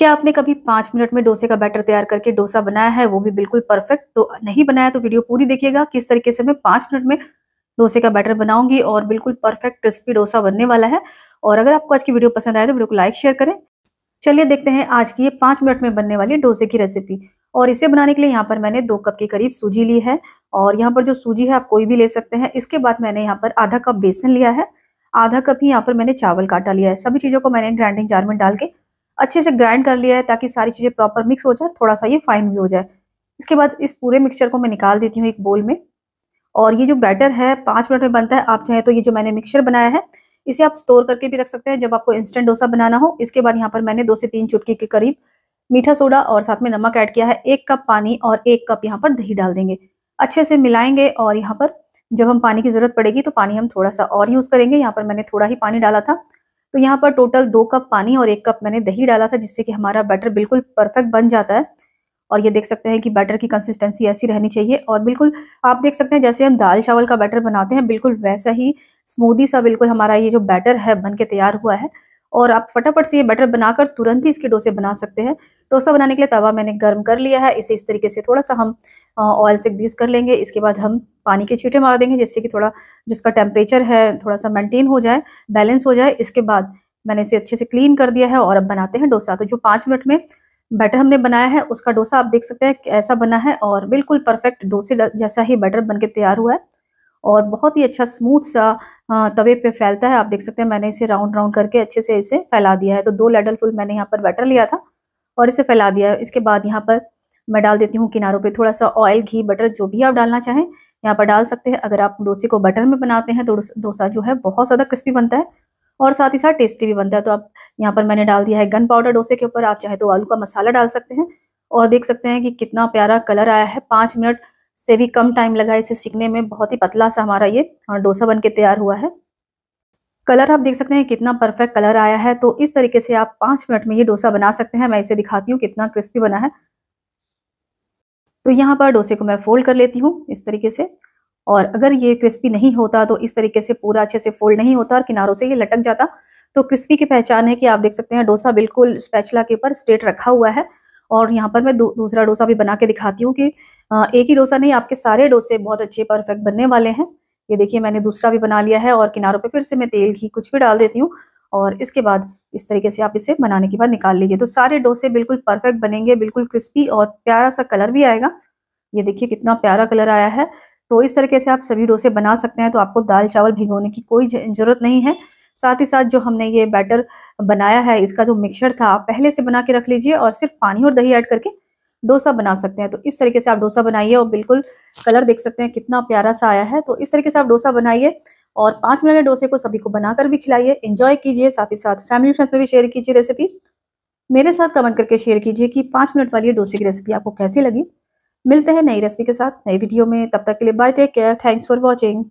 क्या आपने कभी पांच मिनट में डोसे का बैटर तैयार करके डोसा बनाया है वो भी बिल्कुल परफेक्ट तो नहीं बनाया तो वीडियो पूरी देखिएगा किस तरीके से मैं पांच मिनट में डोसे का बैटर बनाऊंगी और बिल्कुल परफेक्ट क्रिस्पी डोसा बनने वाला है और अगर आपको आज की वीडियो पसंद आए तो वीडियो को लाइक शेयर करें चलिए देखते हैं आज की ये पांच मिनट में बनने वाली डोसे की रेसिपी और इसे बनाने के लिए यहाँ पर मैंने दो कप के करीब सूजी ली है और यहाँ पर जो सूजी है आप कोई भी ले सकते हैं इसके बाद मैंने यहाँ पर आधा कप बेसन लिया है आधा कप ही यहाँ पर मैंने चावल काटा लिया है सभी चीज़ों को मैंने ग्राइंडिंग जार में डाल के अच्छे से ग्राइंड कर लिया है ताकि सारी चीज़ें प्रॉपर मिक्स हो जाए थोड़ा सा ये फाइन भी हो जाए इसके बाद इस पूरे मिक्सचर को मैं निकाल देती हूँ एक बोल में और ये जो बैटर है पाँच मिनट में बनता है आप चाहें तो ये जो मैंने मिक्सचर बनाया है इसे आप स्टोर करके भी रख सकते हैं जब आपको इंस्टेंट डोसा बनाना हो इसके बाद यहाँ पर मैंने दो से तीन चुटकी के करीब मीठा सोडा और साथ में नमक ऐड किया है एक कप पानी और एक कप यहाँ पर दही डाल देंगे अच्छे से मिलाएंगे और यहाँ पर जब हम पानी की ज़रूरत पड़ेगी तो पानी हम थोड़ा सा और यूज़ करेंगे यहाँ पर मैंने थोड़ा ही पानी डाला था तो यहाँ पर टोटल दो कप पानी और एक कप मैंने दही डाला था जिससे कि हमारा बैटर बिल्कुल परफेक्ट बन जाता है और ये देख सकते हैं कि बैटर की कंसिस्टेंसी ऐसी रहनी चाहिए और बिल्कुल आप देख सकते हैं जैसे हम दाल चावल का बैटर बनाते हैं बिल्कुल वैसा ही स्मूदी सा बिल्कुल हमारा ये जो बैटर है बन के तैयार हुआ है और आप फटाफट से ये बैटर बनाकर तुरंत ही इसके डोसे बना सकते हैं डोसा बनाने के लिए तवा मैंने गर्म कर लिया है इसे इस तरीके से थोड़ा सा हम ऑयल से ग्रीस कर लेंगे इसके बाद हम पानी के छीटे मार देंगे जिससे कि थोड़ा जिसका टेम्परेचर है थोड़ा सा मेंटेन हो जाए बैलेंस हो जाए इसके बाद मैंने इसे अच्छे से क्लीन कर दिया है और अब बनाते हैं डोसा तो जो पाँच मिनट में बैटर हमने बनाया है उसका डोसा आप देख सकते हैं कैसा बना है और बिल्कुल परफेक्ट डोसे जैसा ही बैटर बन के तैयार हुआ है और बहुत ही अच्छा स्मूथ सा तवे पे फैलता है आप देख सकते हैं मैंने इसे राउंड राउंड करके अच्छे से इसे फैला दिया है तो दो लेडल फुल मैंने यहाँ पर बैटर लिया था और इसे फैला दिया है इसके बाद यहाँ पर मैं डाल देती हूँ किनारों पे थोड़ा सा ऑयल घी बटर जो भी आप डालना चाहें यहाँ पर डाल सकते हैं अगर आप डोसे को बटर में बनाते हैं तो डोसा जो है बहुत ज़्यादा क्रिस्पी बनता है और साथ ही साथ टेस्टी भी बनता है तो आप यहाँ पर मैंने डाल दिया है गन पाउडर डोसे के ऊपर आप चाहे तो आलू का मसाला डाल सकते हैं और देख सकते हैं कि कितना प्यारा कलर आया है पाँच मिनट से भी कम टाइम लगा इसे सीखने में बहुत ही पतला सा हमारा ये डोसा बन के तैयार हुआ है कलर आप देख सकते हैं कितना परफेक्ट कलर आया है तो इस तरीके से आप पांच मिनट में ये डोसा बना सकते हैं मैं इसे दिखाती हूँ कितना क्रिस्पी बना है तो यहाँ पर डोसे को मैं फोल्ड कर लेती हूँ इस तरीके से और अगर ये क्रिस्पी नहीं होता तो इस तरीके से पूरा अच्छे से फोल्ड नहीं होता और किनारों से ये लटक जाता तो क्रिस्पी की पहचान है कि आप देख सकते हैं डोसा बिल्कुल स्पैचला के ऊपर स्ट्रेट रखा हुआ है और यहाँ पर मैं दू, दूसरा डोसा भी बना के दिखाती हूँ कि एक ही डोसा नहीं आपके सारे डोसे बहुत अच्छे परफेक्ट बनने वाले हैं ये देखिए मैंने दूसरा भी बना लिया है और किनारों पे फिर से मैं तेल घी कुछ भी डाल देती हूँ और इसके बाद इस तरीके से आप इसे बनाने के बाद निकाल लीजिए तो सारे डोसे बिल्कुल परफेक्ट बनेंगे बिल्कुल क्रिस्पी और प्यारा सा कलर भी आएगा ये देखिए कितना प्यारा कलर आया है तो इस तरीके से आप सभी डोसे बना सकते हैं तो आपको दाल चावल भिगोने की कोई जरूरत नहीं है साथ ही साथ जो हमने ये बैटर बनाया है इसका जो मिक्सर था आप पहले से बना के रख लीजिए और सिर्फ पानी और दही ऐड करके डोसा बना सकते हैं तो इस तरीके से आप डोसा बनाइए और बिल्कुल कलर देख सकते हैं कितना प्यारा सा आया है तो इस तरीके से आप डोसा बनाइए और पाँच मिनट में डोसे को सभी को बनाकर भी खिलाइए इंजॉय कीजिए साथ ही साथ फैमिली फ्रेंड्स में भी शेयर कीजिए रेसिपी मेरे साथ कमेंट करके शेयर कीजिए कि पाँच मिनट वाली डोसे की रेसिपी आपको कैसी लगी मिलते हैं नई रेसिपी के साथ नई वीडियो में तब तक के लिए bye take care thanks for watching